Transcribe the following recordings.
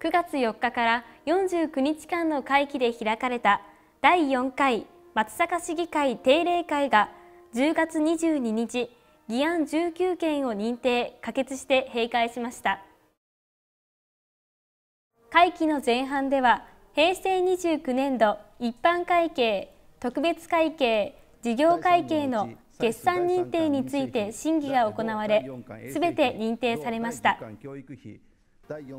9月4日から49日間の会期で開かれた第4回松阪市議会定例会が10月22日議案19件を認定・可決して閉会しました会期の前半では平成29年度一般会計特別会計事業会計の決算認定について審議が行われすべて認定されました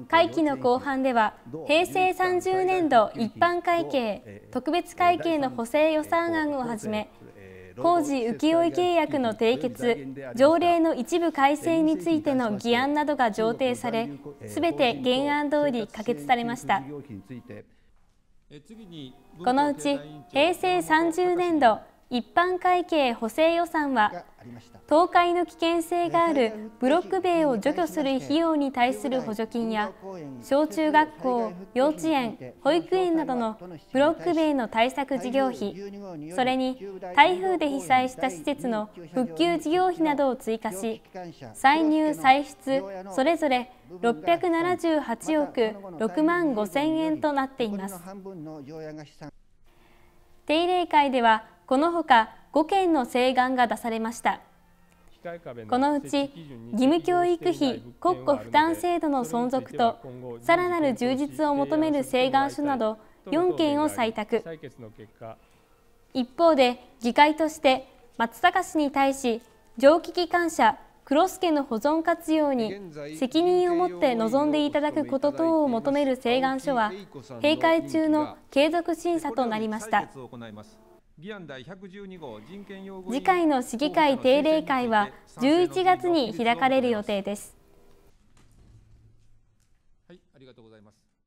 会期の後半では平成30年度一般会計特別会計の補正予算案をはじめ工事請負契約の締結条例の一部改正についての議案などが上程されすべて原案通り可決されましたこのうち平成30年度一般会計補正予算は倒壊の危険性があるブロック塀を除去する費用に対する補助金や小中学校、幼稚園、保育園などのブロック塀の対策事業費それに台風で被災した施設の復旧事業費などを追加し歳入・歳出それぞれ678億6万5000円となっています。定例会ではこのほか5件の請願が出されました。このうち義務教育費国庫負担制度の存続とさらなる充実を求める請願書など4件を採択一方で議会として松阪氏に対し蒸気機関車黒ケの保存活用に責任を持って臨んでいただくこと等を求める請願書は閉会中の継続審査となりました。議案第号人権擁護次回の市議会定例会は11月に開かれる予定です。はい、ありがとうございます。